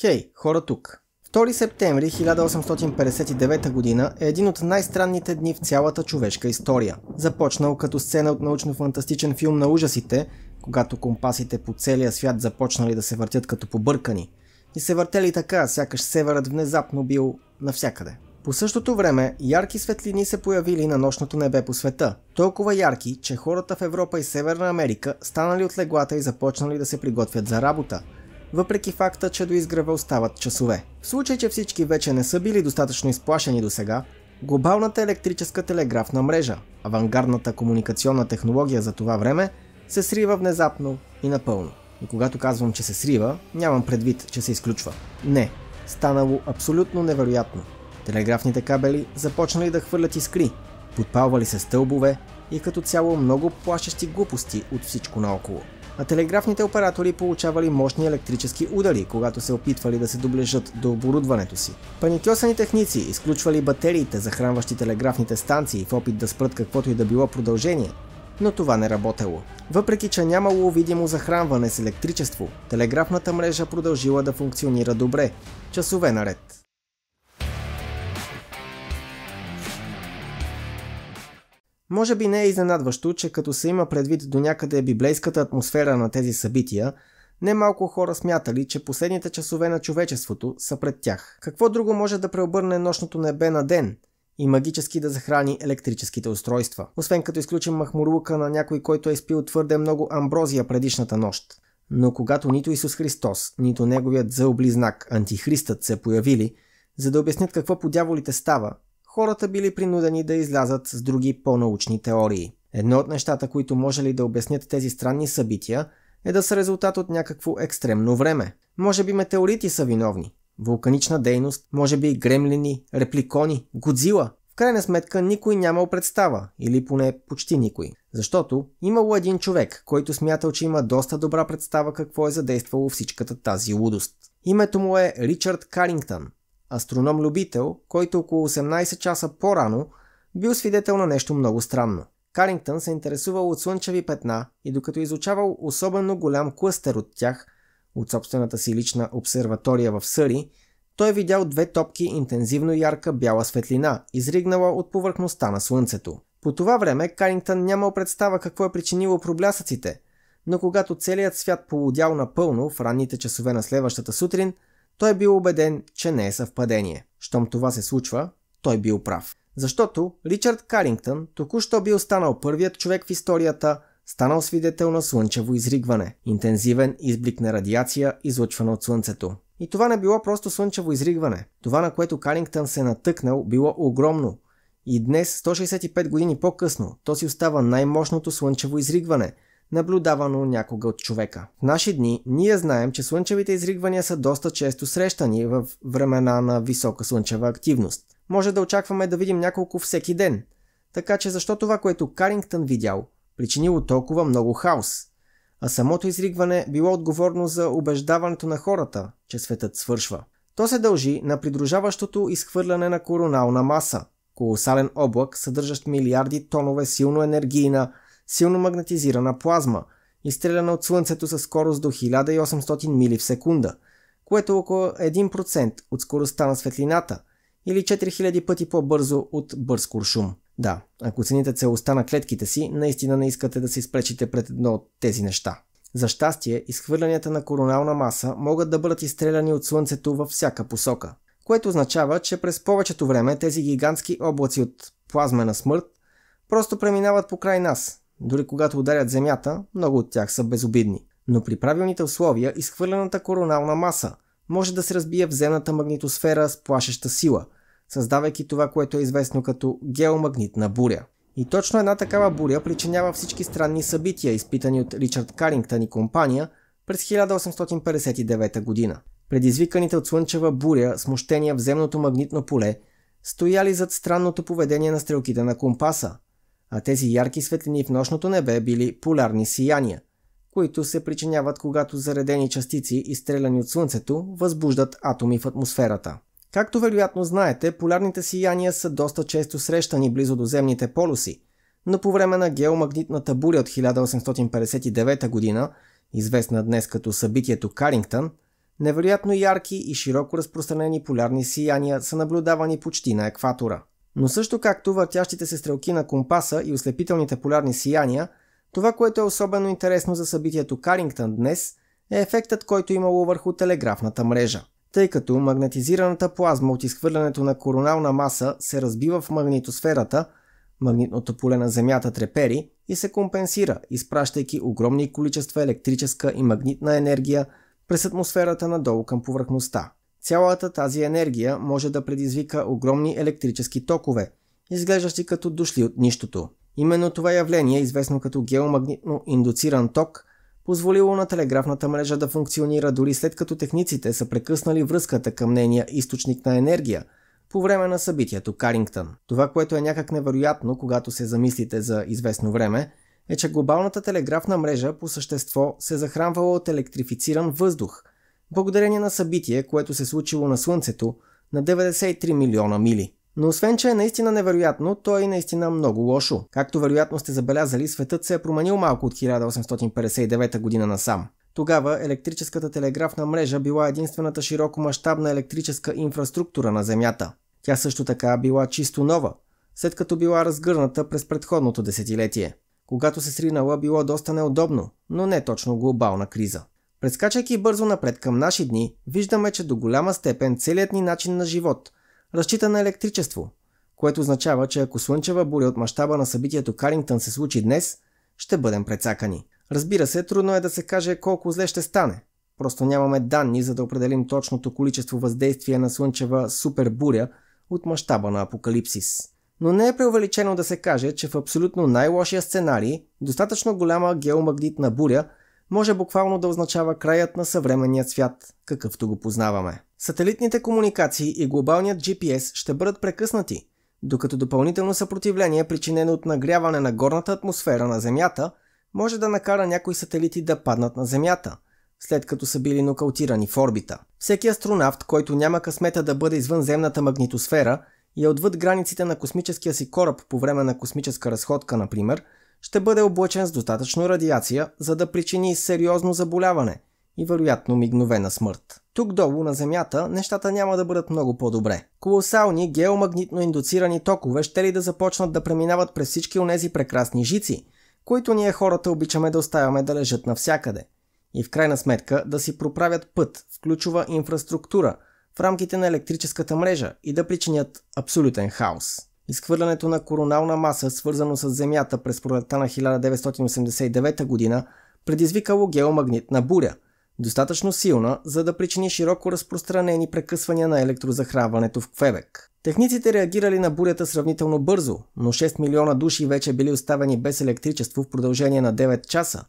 Хей, хора тук! 2 септември 1859 г. е един от най-странните дни в цялата човешка история. Започнал като сцена от научно-фантастичен филм на ужасите, когато компасите по целия свят започнали да се въртят като побъркани. И се въртели така, сякаш северът внезапно бил навсякъде. По същото време, ярки светлини се появили на нощното небе по света. Толкова ярки, че хората в Европа и Северна Америка станали от леглата и започнали да се приготвят за работа – въпреки факта, че до изгрева остават часове. В случай, че всички вече не са били достатъчно изплашени до сега, глобалната електрическа телеграфна мрежа, авангардната комуникационна технология за това време, се срива внезапно и напълно. И когато казвам, че се срива, нямам предвид, че се изключва. Не, станало абсолютно невероятно. Телеграфните кабели започнали да хвърлят искри, подпалвали се стълбове и като цяло много плашещи глупости от всичко наоколо а телеграфните оператори получавали мощни електрически удари, когато се опитвали да се доближат до оборудването си. Паникьосани техници изключвали батериите, захранващи телеграфните станции в опит да спрат каквото и да било продължение, но това не работело. Въпреки, че нямало видимо захранване с електричество, телеграфната мрежа продължила да функционира добре, часове наред. Може би не е изненадващо, че като се има предвид до някъде библейската атмосфера на тези събития, Немалко хора смятали, че последните часове на човечеството са пред тях. Какво друго може да преобърне нощното небе на ден и магически да захрани електрическите устройства? Освен като изключим махмурлука на някой, който е спил твърде много амброзия предишната нощ. Но когато нито Исус Христос, нито неговият зъобли знак антихристът се появили, за да обяснят какво по дяволите става, хората били принудени да излязат с други по-научни теории. Едно от нещата, които може ли да обяснят тези странни събития, е да са резултат от някакво екстремно време. Може би метеорити са виновни, вулканична дейност, може би гремлини, репликони, Годзила. В крайна сметка никой нямал представа, или поне почти никой. Защото имало един човек, който смятал, че има доста добра представа какво е задействало всичката тази лудост. Името му е Ричард Карингтън астроном-любител, който около 18 часа по-рано бил свидетел на нещо много странно. Карингтън се интересувал от слънчеви петна и докато изучавал особено голям клъстер от тях от собствената си лична обсерватория в Съри, той видял две топки интензивно ярка бяла светлина, изригнала от повърхността на Слънцето. По това време Карингтън нямал представа какво е причинило проблясъците, но когато целият свят полудял напълно в ранните часове на следващата сутрин – той е бил убеден, че не е съвпадение. Щом това се случва, той бил прав. Защото Ричард Карингтън току-що бил станал първият човек в историята, станал свидетел на слънчево изригване, интензивен изблик на радиация, излъчвана от слънцето. И това не било просто слънчево изригване. Това, на което Карингтън се натъкнал, било огромно. И днес, 165 години по-късно, то си остава най-мощното слънчево изригване – наблюдавано някога от човека. В наши дни ние знаем, че слънчевите изригвания са доста често срещани в времена на висока слънчева активност. Може да очакваме да видим няколко всеки ден. Така че защо това, което Карингтън видял, причинило толкова много хаос? А самото изригване било отговорно за убеждаването на хората, че светът свършва. То се дължи на придружаващото изхвърляне на коронална маса, колосален облак, съдържащ милиарди тонове силно енергийна, силно магнетизирана плазма, изстреляна от Слънцето със скорост до 1800 мили в секунда, което е около 1% от скоростта на светлината или 4000 пъти по-бързо от бърз куршум. Да, ако цените целостта на клетките си, наистина не искате да се изпречите пред едно от тези неща. За щастие, изхвърлянията на коронална маса могат да бъдат изстреляни от Слънцето във всяка посока, което означава, че през повечето време тези гигантски облаци от плазмена смърт просто преминават покрай нас, дори когато ударят земята, много от тях са безобидни. Но при правилните условия изхвърлената коронална маса може да се разбие в земната магнитосфера с плашеща сила, създавайки това, което е известно като геомагнитна буря. И точно една такава буря причинява всички странни събития, изпитани от Ричард Карингтън и компания през 1859 година. Предизвиканите от слънчева буря смущения в земното магнитно поле стояли зад странното поведение на стрелките на компаса – а тези ярки светлини в нощното небе били полярни сияния, които се причиняват когато заредени частици, изстреляни от Слънцето, възбуждат атоми в атмосферата. Както вероятно знаете, полярните сияния са доста често срещани близо до земните полуси, но по време на геомагнитната буря от 1859 г. известна днес като събитието Карингтън, невероятно ярки и широко разпространени полярни сияния са наблюдавани почти на екватора – но също както въртящите се стрелки на компаса и ослепителните полярни сияния, това, което е особено интересно за събитието Карингтън днес, е ефектът, който е имало върху телеграфната мрежа. Тъй като магнетизираната плазма от изхвърлянето на коронална маса се разбива в магнитосферата, магнитното поле на Земята трепери и се компенсира, изпращайки огромни количества електрическа и магнитна енергия през атмосферата надолу към повърхността. Цялата тази енергия може да предизвика огромни електрически токове, изглеждащи като дошли от нищото. Именно това явление, известно като геомагнитно индуциран ток, позволило на телеграфната мрежа да функционира дори след като техниците са прекъснали връзката към нейния източник на енергия по време на събитието Карингтън. Това, което е някак невероятно, когато се замислите за известно време, е, че глобалната телеграфна мрежа по същество се захранвала от електрифициран въздух – благодарение на събитие, което се случило на Слънцето на 93 милиона мили. Но освен, че е наистина невероятно, то е и наистина много лошо. Както вероятно сте забелязали, светът се е променил малко от 1859 година насам. Тогава електрическата телеграфна мрежа била единствената широкомащабна електрическа инфраструктура на Земята. Тя също така била чисто нова, след като била разгърната през предходното десетилетие. Когато се сринала, било доста неудобно, но не точно глобална криза. Прескачайки бързо напред към наши дни, виждаме, че до голяма степен целият ни начин на живот разчита на електричество, което означава, че ако слънчева буря от мащаба на събитието Карингтън се случи днес, ще бъдем прецакани. Разбира се, трудно е да се каже колко зле ще стане. Просто нямаме данни, за да определим точното количество въздействие на слънчева супербуря от мащаба на апокалипсис. Но не е преувеличено да се каже, че в абсолютно най-лошия сценарий достатъчно голяма геомагнитна буря – може буквално да означава краят на съвременния свят, какъвто го познаваме. Сателитните комуникации и глобалният GPS ще бъдат прекъснати, докато допълнително съпротивление, причинено от нагряване на горната атмосфера на Земята, може да накара някои сателити да паднат на Земята, след като са били нокаутирани в орбита. Всеки астронавт, който няма късмета да бъде извън земната магнитосфера и е отвъд границите на космическия си кораб по време на космическа разходка, например – ще бъде облъчен с достатъчно радиация, за да причини сериозно заболяване и вероятно мигновена смърт. Тук долу на Земята нещата няма да бъдат много по-добре. Колосални геомагнитно индуцирани токове ще ли да започнат да преминават през всички онези прекрасни жици, които ние хората обичаме да оставяме да лежат навсякъде. И в крайна сметка да си проправят път в ключова инфраструктура в рамките на електрическата мрежа и да причинят абсолютен хаос. Изхвърлянето на коронална маса, свързано с Земята през пролетта на 1989 година, предизвикало геомагнитна буря, достатъчно силна, за да причини широко разпространени прекъсвания на електрозахранването в Квебек. Техниците реагирали на бурята сравнително бързо, но 6 милиона души вече били оставени без електричество в продължение на 9 часа,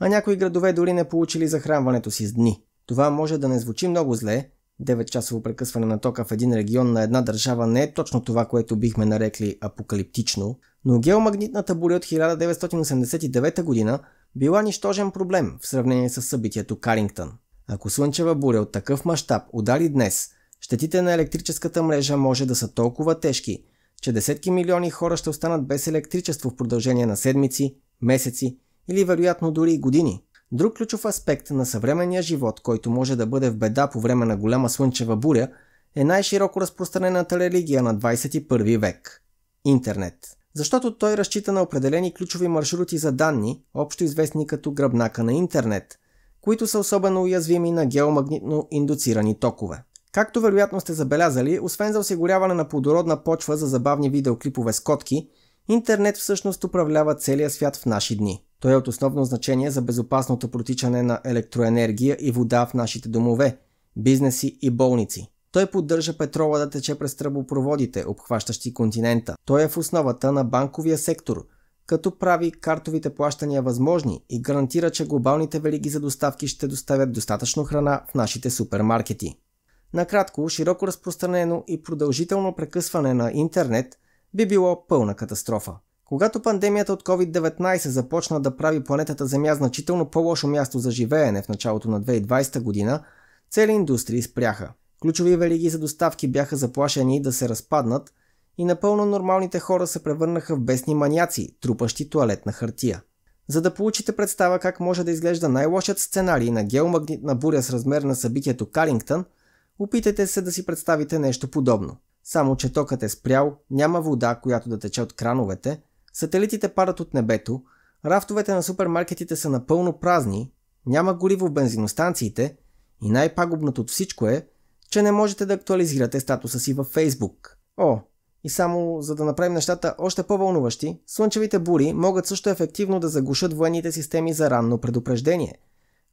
а някои градове дори не получили захранването си с дни. Това може да не звучи много зле, 9-часово прекъсване на тока в един регион на една държава не е точно това, което бихме нарекли апокалиптично, но геомагнитната буря от 1989 година била нищожен проблем в сравнение с събитието Карингтън. Ако слънчева буря от такъв мащаб удари днес, щетите на електрическата мрежа може да са толкова тежки, че десетки милиони хора ще останат без електричество в продължение на седмици, месеци или вероятно дори години – Друг ключов аспект на съвременния живот, който може да бъде в беда по време на голяма слънчева буря, е най-широко разпространената религия на 21 век – интернет. Защото той разчита на определени ключови маршрути за данни, общо известни като гръбнака на интернет, които са особено уязвими на геомагнитно индуцирани токове. Както вероятно сте забелязали, освен за осигуряване на плодородна почва за забавни видеоклипове с котки, интернет всъщност управлява целия свят в наши дни – той е от основно значение за безопасното протичане на електроенергия и вода в нашите домове, бизнеси и болници. Той поддържа петрола да тече през тръбопроводите, обхващащи континента. Той е в основата на банковия сектор, като прави картовите плащания възможни и гарантира, че глобалните велиги за доставки ще доставят достатъчно храна в нашите супермаркети. Накратко, широко разпространено и продължително прекъсване на интернет би било пълна катастрофа. Когато пандемията от COVID-19 започна да прави планетата Земя значително по-лошо място за живеене в началото на 2020 година, цели индустрии спряха. Ключови вериги за доставки бяха заплашени да се разпаднат и напълно нормалните хора се превърнаха в бесни маняци, трупащи туалетна хартия. За да получите представа как може да изглежда най-лошият сценарий на геомагнитна буря с размер на събитието Калингтън, опитайте се да си представите нещо подобно. Само, че токът е спрял, няма вода, която да тече от крановете – Сателитите падат от небето, рафтовете на супермаркетите са напълно празни, няма гориво в бензиностанциите и най-пагубното от всичко е, че не можете да актуализирате статуса си във Фейсбук. О, и само за да направим нещата още по-вълнуващи, слънчевите бури могат също ефективно да загушат военните системи за ранно предупреждение,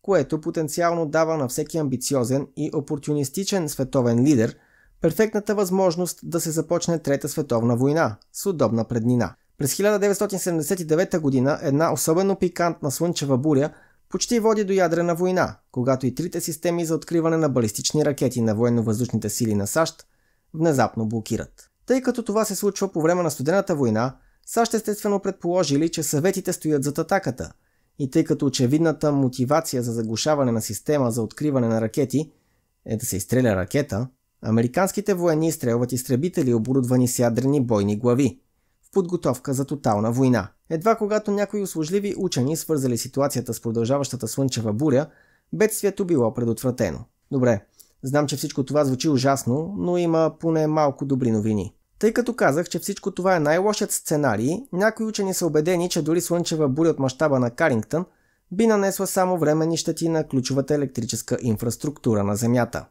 което потенциално дава на всеки амбициозен и опортунистичен световен лидер перфектната възможност да се започне Трета световна война с удобна преднина. През 1979 г. една особено пикантна слънчева буря почти води до ядрена война, когато и трите системи за откриване на балистични ракети на военно-въздушните сили на САЩ внезапно блокират. Тъй като това се случва по време на студената война, САЩ естествено предположили, че съветите стоят зад атаката. И тъй като очевидната мотивация за заглушаване на система за откриване на ракети е да се изстреля ракета, американските военни изстрелват изтребители, оборудвани с ядрени бойни глави – подготовка за тотална война. Едва когато някои услужливи учени свързали ситуацията с продължаващата слънчева буря, бедствието било предотвратено. Добре, знам, че всичко това звучи ужасно, но има поне малко добри новини. Тъй като казах, че всичко това е най-лошият сценарий, някои учени са убедени, че дори слънчева буря от мащаба на Карингтън би нанесла само времени щети на ключовата електрическа инфраструктура на Земята.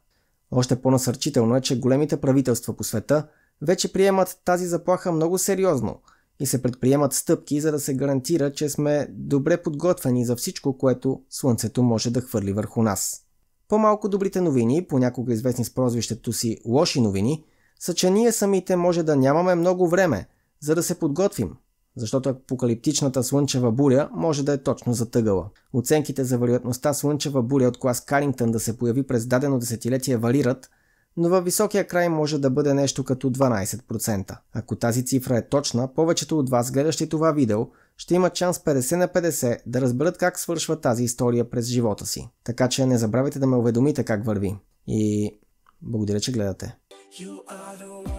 Още по-насърчително е, че големите правителства по света – вече приемат тази заплаха много сериозно и се предприемат стъпки, за да се гарантира, че сме добре подготвени за всичко, което Слънцето може да хвърли върху нас. По-малко добрите новини, понякога известни с прозвището си лоши новини, са, че ние самите може да нямаме много време, за да се подготвим, защото апокалиптичната слънчева буря може да е точно затъгала. Оценките за вероятността слънчева буря от клас Карингтън да се появи през дадено десетилетие варират – но във високия край може да бъде нещо като 12%. Ако тази цифра е точна, повечето от вас, гледащи това видео, ще имат шанс 50 на 50 да разберат как свършва тази история през живота си. Така че не забравяйте да ме уведомите как върви. И благодаря, че гледате. You are the one.